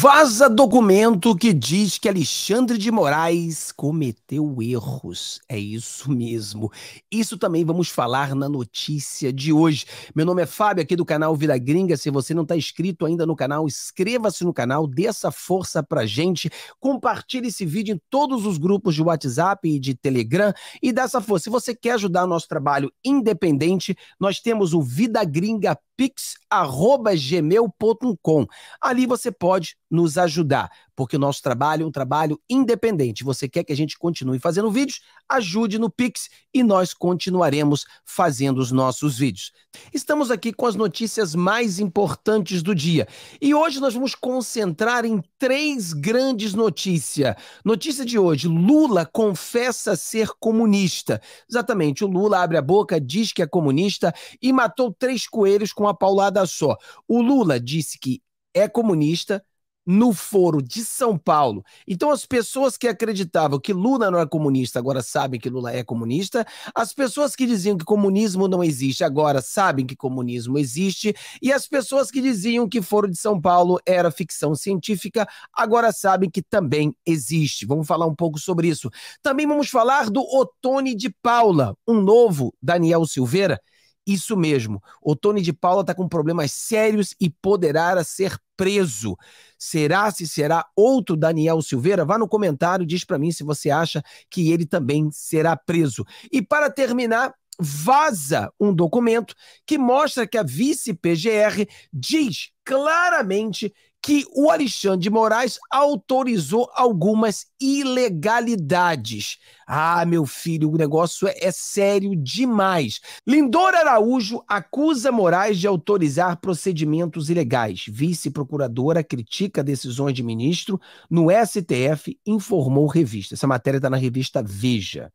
Vaza documento que diz que Alexandre de Moraes cometeu erros. É isso mesmo. Isso também vamos falar na notícia de hoje. Meu nome é Fábio, aqui do canal Vida Gringa. Se você não está inscrito ainda no canal, inscreva-se no canal, dê essa força pra gente. Compartilhe esse vídeo em todos os grupos de WhatsApp e de Telegram e dê essa força. Se você quer ajudar o nosso trabalho independente, nós temos o Vida Gringa pix@gmail.com. Ali você pode nos ajudar, porque o nosso trabalho é um trabalho independente. Você quer que a gente continue fazendo vídeos? Ajude no Pix e nós continuaremos fazendo os nossos vídeos. Estamos aqui com as notícias mais importantes do dia e hoje nós vamos concentrar em três grandes notícias. Notícia de hoje: Lula confessa ser comunista. Exatamente, o Lula abre a boca, diz que é comunista e matou três coelhos com uma paulada só. O Lula disse que é comunista, no Foro de São Paulo. Então, as pessoas que acreditavam que Lula não é comunista agora sabem que Lula é comunista. As pessoas que diziam que comunismo não existe agora sabem que comunismo existe. E as pessoas que diziam que Foro de São Paulo era ficção científica agora sabem que também existe. Vamos falar um pouco sobre isso. Também vamos falar do Otone de Paula, um novo Daniel Silveira. Isso mesmo, o Tony de Paula está com problemas sérios e poderá ser preso. Será se será outro Daniel Silveira? Vá no comentário, diz para mim se você acha que ele também será preso. E para terminar, vaza um documento que mostra que a vice-PGR diz claramente que o Alexandre de Moraes autorizou algumas ilegalidades. Ah, meu filho, o negócio é, é sério demais. Lindor Araújo acusa Moraes de autorizar procedimentos ilegais. Vice-procuradora critica decisões de ministro no STF, informou revista. Essa matéria está na revista Veja.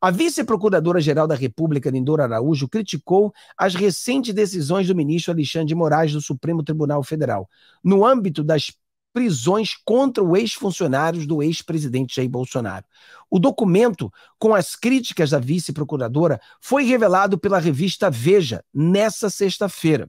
A vice-procuradora-geral da República, Lindora Araújo, criticou as recentes decisões do ministro Alexandre de Moraes do Supremo Tribunal Federal, no âmbito das prisões contra os ex-funcionários do ex-presidente Jair Bolsonaro. O documento, com as críticas da vice-procuradora, foi revelado pela revista Veja nessa sexta-feira.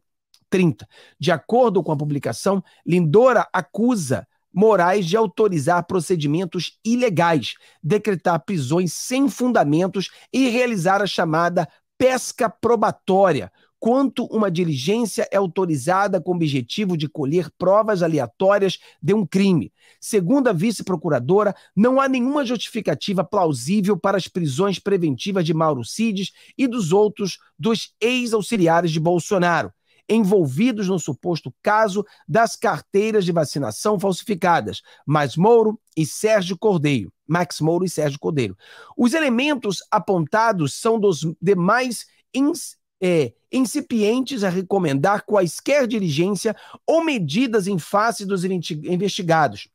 30. De acordo com a publicação, Lindora acusa morais de autorizar procedimentos ilegais, decretar prisões sem fundamentos e realizar a chamada pesca probatória, quanto uma diligência é autorizada com o objetivo de colher provas aleatórias de um crime. Segundo a vice-procuradora, não há nenhuma justificativa plausível para as prisões preventivas de Mauro Cides e dos outros dos ex-auxiliares de Bolsonaro envolvidos no suposto caso das carteiras de vacinação falsificadas, Max Mouro e Sérgio Cordeiro. Max Moro e Sérgio Cordeiro. Os elementos apontados são dos demais ins, é, incipientes a recomendar quaisquer diligência ou medidas em face dos investigados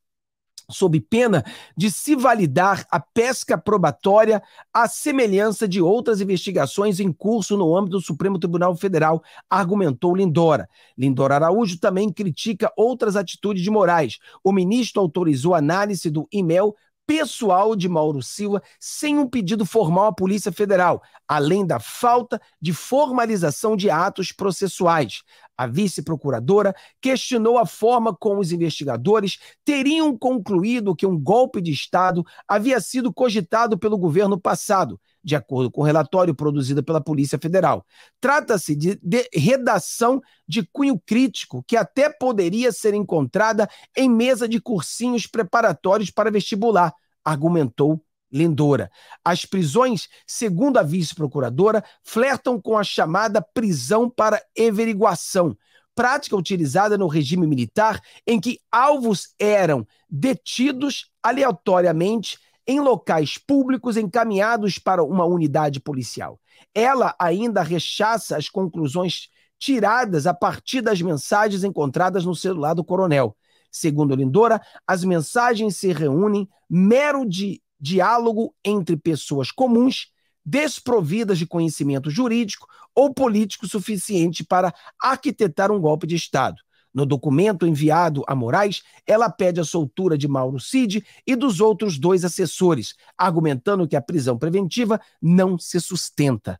sob pena de se validar a pesca probatória à semelhança de outras investigações em curso no âmbito do Supremo Tribunal Federal, argumentou Lindora. Lindora Araújo também critica outras atitudes de Moraes. O ministro autorizou análise do e-mail pessoal de Mauro Silva sem um pedido formal à Polícia Federal, além da falta de formalização de atos processuais. A vice-procuradora questionou a forma como os investigadores teriam concluído que um golpe de Estado havia sido cogitado pelo governo passado de acordo com o relatório produzido pela Polícia Federal. Trata-se de, de redação de cunho crítico que até poderia ser encontrada em mesa de cursinhos preparatórios para vestibular, argumentou Lindora. As prisões, segundo a vice-procuradora, flertam com a chamada prisão para averiguação, prática utilizada no regime militar em que alvos eram detidos aleatoriamente em locais públicos encaminhados para uma unidade policial. Ela ainda rechaça as conclusões tiradas a partir das mensagens encontradas no celular do coronel. Segundo Lindora, as mensagens se reúnem mero de diálogo entre pessoas comuns, desprovidas de conhecimento jurídico ou político suficiente para arquitetar um golpe de Estado. No documento enviado a Moraes, ela pede a soltura de Mauro Cid e dos outros dois assessores, argumentando que a prisão preventiva não se sustenta.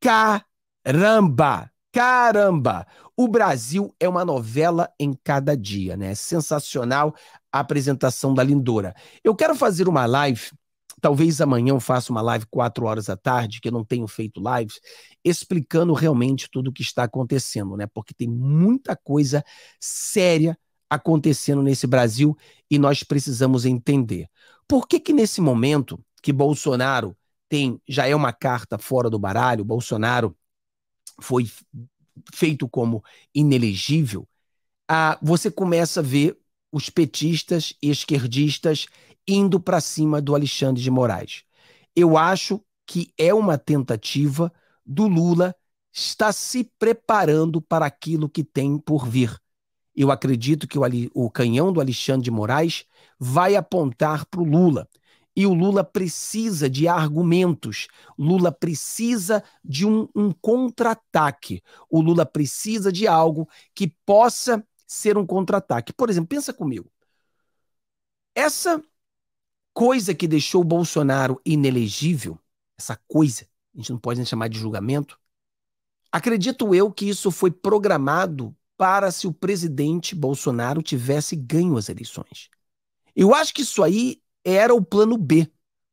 Caramba! Caramba! O Brasil é uma novela em cada dia, né? É sensacional a apresentação da Lindora. Eu quero fazer uma live Talvez amanhã eu faça uma live quatro horas da tarde, que eu não tenho feito lives, explicando realmente tudo o que está acontecendo, né? Porque tem muita coisa séria acontecendo nesse Brasil e nós precisamos entender. Por que que nesse momento que Bolsonaro tem já é uma carta fora do baralho, Bolsonaro foi feito como inelegível, ah, você começa a ver os petistas e esquerdistas indo para cima do Alexandre de Moraes. Eu acho que é uma tentativa do Lula estar se preparando para aquilo que tem por vir. Eu acredito que o, o canhão do Alexandre de Moraes vai apontar para o Lula. E o Lula precisa de argumentos, Lula precisa de um, um contra-ataque, o Lula precisa de algo que possa ser um contra-ataque. Por exemplo, pensa comigo. Essa coisa que deixou o Bolsonaro inelegível, essa coisa, a gente não pode nem chamar de julgamento, acredito eu que isso foi programado para se o presidente Bolsonaro tivesse ganho as eleições. Eu acho que isso aí era o plano B.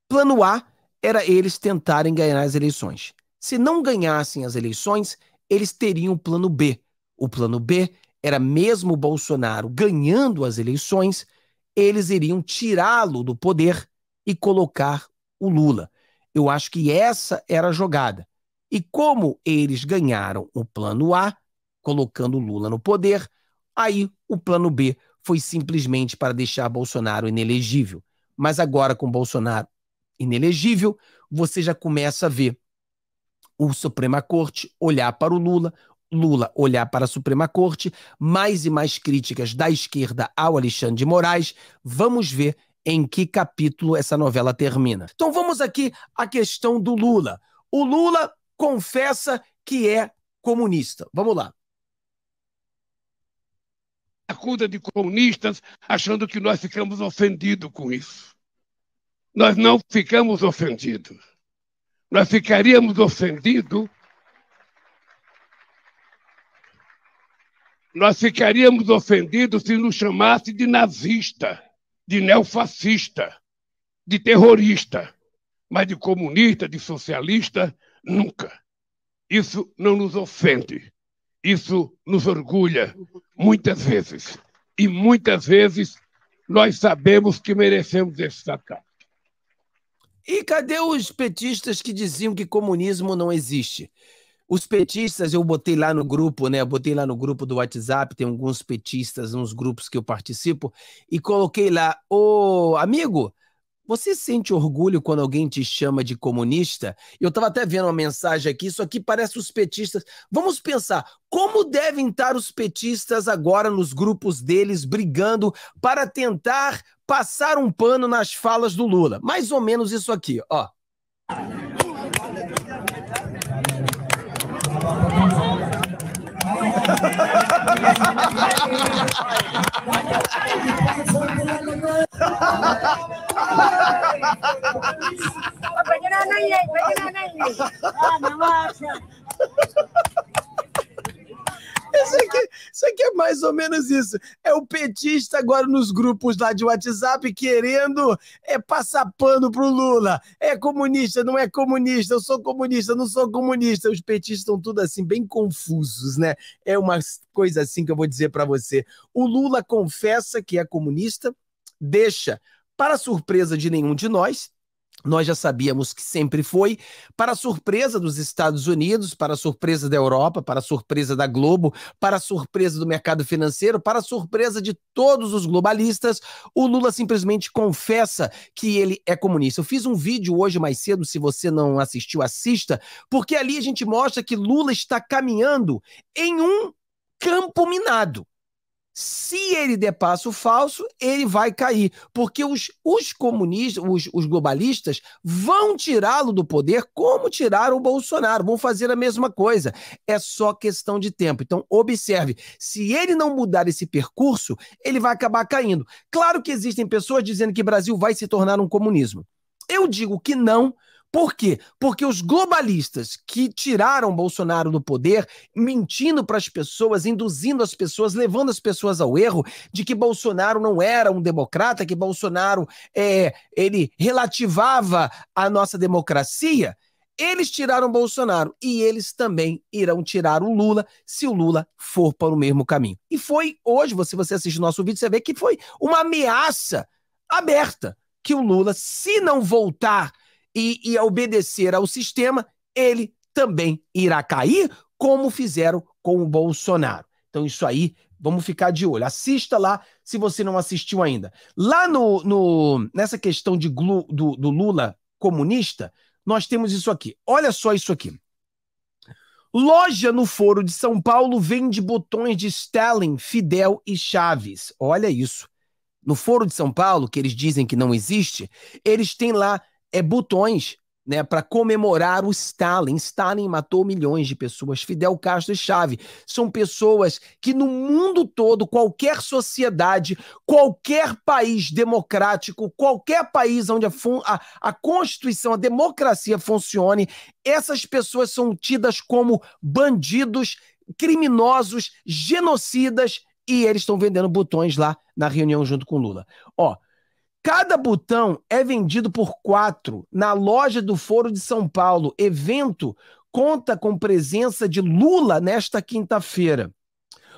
Plano A era eles tentarem ganhar as eleições. Se não ganhassem as eleições, eles teriam o plano B. O plano B era mesmo Bolsonaro ganhando as eleições, eles iriam tirá-lo do poder e colocar o Lula. Eu acho que essa era a jogada. E como eles ganharam o plano A, colocando o Lula no poder, aí o plano B foi simplesmente para deixar Bolsonaro inelegível. Mas agora, com Bolsonaro inelegível, você já começa a ver o Suprema Corte olhar para o Lula, Lula olhar para a Suprema Corte, mais e mais críticas da esquerda ao Alexandre de Moraes. Vamos ver em que capítulo essa novela termina. Então vamos aqui à questão do Lula. O Lula confessa que é comunista. Vamos lá. Acusa de comunistas, achando que nós ficamos ofendidos com isso. Nós não ficamos ofendidos. Nós ficaríamos ofendidos Nós ficaríamos ofendidos se nos chamasse de nazista, de neofascista, de terrorista, mas de comunista, de socialista, nunca. Isso não nos ofende, isso nos orgulha, muitas vezes. E muitas vezes nós sabemos que merecemos esse ataque. E cadê os petistas que diziam que comunismo não existe? Os petistas, eu botei lá no grupo, né? Eu botei lá no grupo do WhatsApp, tem alguns petistas, uns grupos que eu participo, e coloquei lá, ô oh, amigo, você sente orgulho quando alguém te chama de comunista? Eu estava até vendo uma mensagem aqui, isso aqui parece os petistas. Vamos pensar, como devem estar os petistas agora nos grupos deles brigando para tentar passar um pano nas falas do Lula? Mais ou menos isso aqui, ó. Pagkina na yun, pagkina na yun. Ah, naman siya. Isso aqui, isso aqui é mais ou menos isso. É o petista agora nos grupos lá de WhatsApp querendo é, passar pano pro Lula. É comunista, não é comunista, eu sou comunista, não sou comunista. Os petistas estão tudo assim, bem confusos, né? É uma coisa assim que eu vou dizer para você. O Lula confessa que é comunista, deixa, para surpresa de nenhum de nós, nós já sabíamos que sempre foi, para surpresa dos Estados Unidos, para surpresa da Europa, para surpresa da Globo, para surpresa do mercado financeiro, para surpresa de todos os globalistas, o Lula simplesmente confessa que ele é comunista. Eu fiz um vídeo hoje mais cedo, se você não assistiu, assista, porque ali a gente mostra que Lula está caminhando em um campo minado. Se ele der passo falso, ele vai cair, porque os, os comunistas, os, os globalistas, vão tirá-lo do poder como tiraram o Bolsonaro, vão fazer a mesma coisa. É só questão de tempo. Então, observe: se ele não mudar esse percurso, ele vai acabar caindo. Claro que existem pessoas dizendo que o Brasil vai se tornar um comunismo. Eu digo que não, por quê? Porque os globalistas que tiraram Bolsonaro do poder, mentindo para as pessoas, induzindo as pessoas, levando as pessoas ao erro de que Bolsonaro não era um democrata, que Bolsonaro é, ele relativava a nossa democracia, eles tiraram Bolsonaro e eles também irão tirar o Lula se o Lula for para o mesmo caminho. E foi hoje, se você assistir nosso vídeo, você vê que foi uma ameaça aberta que o Lula, se não voltar e, e obedecer ao sistema, ele também irá cair, como fizeram com o Bolsonaro. Então, isso aí, vamos ficar de olho. Assista lá se você não assistiu ainda. Lá no, no nessa questão de glu, do, do Lula comunista, nós temos isso aqui. Olha só isso aqui. Loja no Foro de São Paulo vende botões de Stalin, Fidel e Chaves. Olha isso. No Foro de São Paulo, que eles dizem que não existe, eles têm lá é, botões né, para comemorar o Stalin. Stalin matou milhões de pessoas. Fidel Castro e Chave são pessoas que no mundo todo, qualquer sociedade, qualquer país democrático, qualquer país onde a, a, a Constituição, a democracia funcione, essas pessoas são tidas como bandidos, criminosos, genocidas e eles estão vendendo botões lá na reunião junto com Lula. Ó, Cada botão é vendido por quatro na loja do Foro de São Paulo. Evento conta com presença de Lula nesta quinta-feira.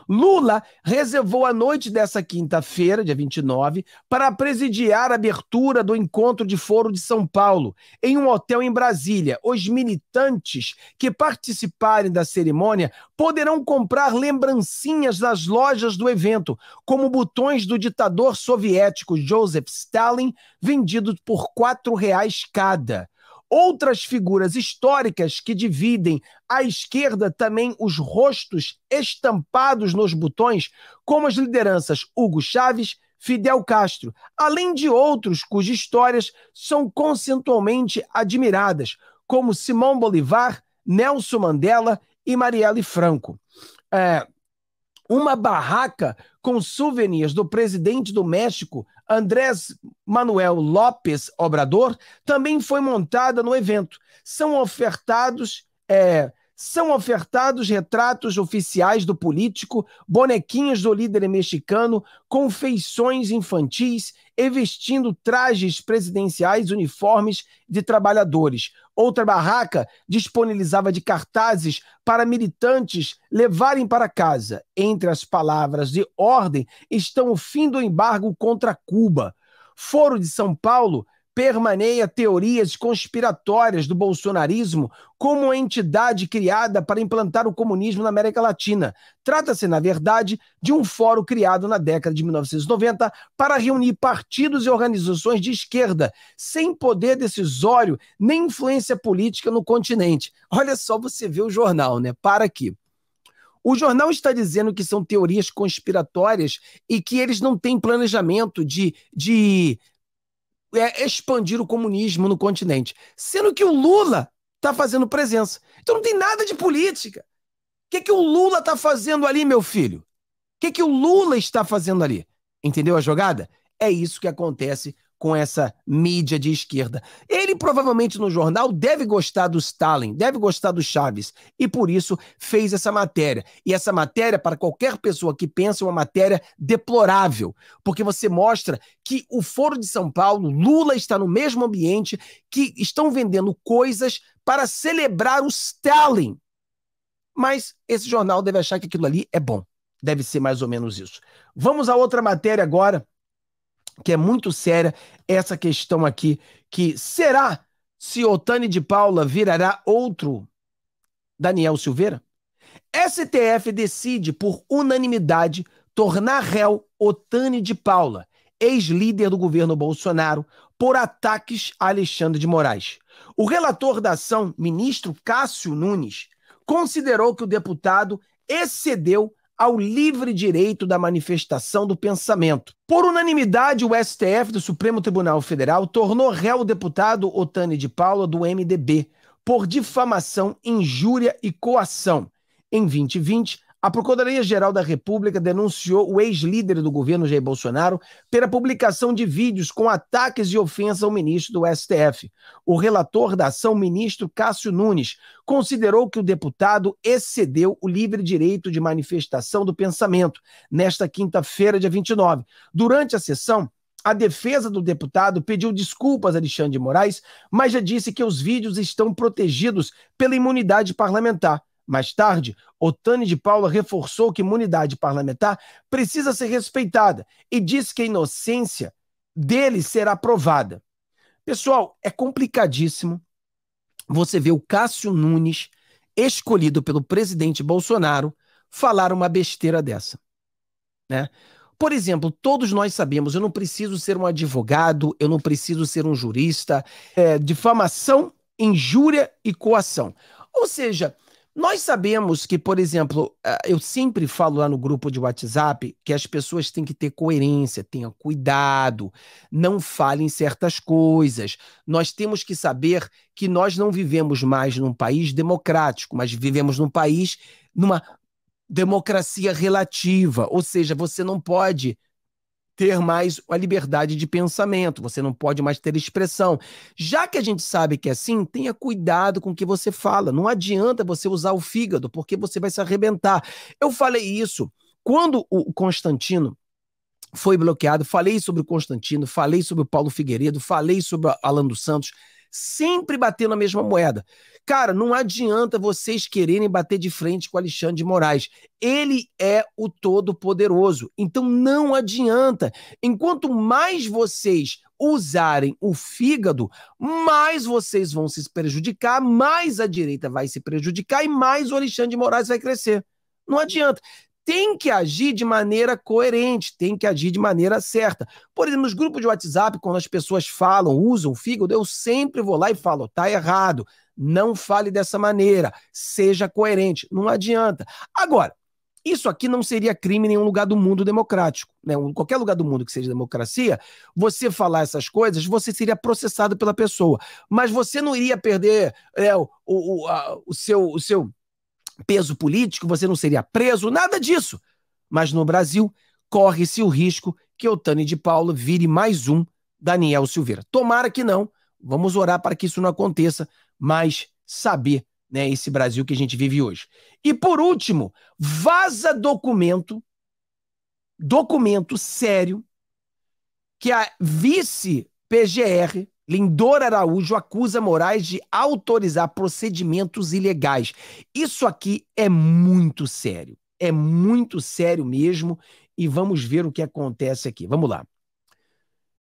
Lula reservou a noite dessa quinta-feira, dia 29, para presidiar a abertura do encontro de foro de São Paulo, em um hotel em Brasília. Os militantes que participarem da cerimônia poderão comprar lembrancinhas nas lojas do evento, como botões do ditador soviético Joseph Stalin, vendidos por R$ reais cada outras figuras históricas que dividem à esquerda também os rostos estampados nos botões, como as lideranças Hugo Chávez, Fidel Castro, além de outros cujas histórias são consensualmente admiradas, como Simão Bolivar, Nelson Mandela e Marielle Franco. É, uma barraca com souvenirs do presidente do México, Andrés Manuel López Obrador, também foi montada no evento. São ofertados. É, são ofertados retratos oficiais do político, bonequinhos do líder mexicano, confeições infantis e vestindo trajes presidenciais, uniformes de trabalhadores. Outra barraca disponibilizava de cartazes para militantes levarem para casa. Entre as palavras de ordem estão o fim do embargo contra Cuba. Foro de São Paulo permaneia teorias conspiratórias do bolsonarismo como entidade criada para implantar o comunismo na América Latina. Trata-se, na verdade, de um fórum criado na década de 1990 para reunir partidos e organizações de esquerda, sem poder decisório nem influência política no continente. Olha só você vê o jornal, né? Para aqui. O jornal está dizendo que são teorias conspiratórias e que eles não têm planejamento de, de é, expandir o comunismo no continente. Sendo que o Lula está fazendo presença. Então não tem nada de política. O que, é que o Lula está fazendo ali, meu filho? O que, é que o Lula está fazendo ali? Entendeu a jogada? É isso que acontece com essa mídia de esquerda. Ele provavelmente no jornal deve gostar do Stalin, deve gostar do Chaves, e por isso fez essa matéria. E essa matéria, para qualquer pessoa que pensa, é uma matéria deplorável, porque você mostra que o Foro de São Paulo, Lula está no mesmo ambiente que estão vendendo coisas para celebrar o Stalin. Mas esse jornal deve achar que aquilo ali é bom. Deve ser mais ou menos isso. Vamos a outra matéria agora que é muito séria essa questão aqui, que será se Otani de Paula virará outro Daniel Silveira? STF decide por unanimidade tornar réu Otani de Paula, ex-líder do governo Bolsonaro, por ataques a Alexandre de Moraes. O relator da ação, ministro Cássio Nunes, considerou que o deputado excedeu ao livre direito da manifestação do pensamento. Por unanimidade, o STF do Supremo Tribunal Federal tornou réu o deputado Otani de Paula do MDB por difamação, injúria e coação. Em 2020, a Procuradoria-Geral da República denunciou o ex-líder do governo Jair Bolsonaro pela publicação de vídeos com ataques e ofensa ao ministro do STF. O relator da ação, ministro Cássio Nunes, considerou que o deputado excedeu o livre direito de manifestação do pensamento nesta quinta-feira, dia 29. Durante a sessão, a defesa do deputado pediu desculpas a Alexandre de Moraes, mas já disse que os vídeos estão protegidos pela imunidade parlamentar. Mais tarde, Otani de Paula reforçou que imunidade parlamentar precisa ser respeitada e disse que a inocência dele será provada. Pessoal, é complicadíssimo você ver o Cássio Nunes, escolhido pelo presidente Bolsonaro, falar uma besteira dessa. Né? Por exemplo, todos nós sabemos, eu não preciso ser um advogado, eu não preciso ser um jurista, é, difamação, injúria e coação. Ou seja, nós sabemos que, por exemplo, eh, eu sempre falo lá no grupo de WhatsApp que as pessoas têm que ter coerência, tenha cuidado, não falem certas coisas. Nós temos que saber que nós não vivemos mais num país democrático, mas vivemos num país, numa democracia relativa, ou seja, você não pode ter mais a liberdade de pensamento, você não pode mais ter expressão. Já que a gente sabe que é assim, tenha cuidado com o que você fala. Não adianta você usar o fígado, porque você vai se arrebentar. Eu falei isso quando o Constantino foi bloqueado, falei sobre o Constantino, falei sobre o Paulo Figueiredo, falei sobre o Alan dos Santos, sempre bater na mesma moeda. Cara, não adianta vocês quererem bater de frente com Alexandre de Moraes. Ele é o todo-poderoso. Então não adianta. Enquanto mais vocês usarem o fígado, mais vocês vão se prejudicar, mais a direita vai se prejudicar e mais o Alexandre de Moraes vai crescer. Não adianta tem que agir de maneira coerente, tem que agir de maneira certa. Por exemplo, nos grupos de WhatsApp, quando as pessoas falam, usam o fígado, eu sempre vou lá e falo, tá errado, não fale dessa maneira, seja coerente, não adianta. Agora, isso aqui não seria crime em nenhum lugar do mundo democrático, né? Em qualquer lugar do mundo que seja democracia, você falar essas coisas, você seria processado pela pessoa. Mas você não iria perder é, o, o, a, o, seu, o seu peso político, você não seria preso, nada disso. Mas no Brasil, corre-se o risco que o Tani de Paula vire mais um Daniel Silveira. Tomara que não, vamos orar para que isso não aconteça, mas saber né, esse Brasil que a gente vive hoje. E por último, vaza documento, documento sério, que a vice-PGR Lindor Araújo acusa Moraes de autorizar procedimentos ilegais. Isso aqui é muito sério. É muito sério mesmo. E vamos ver o que acontece aqui. Vamos lá.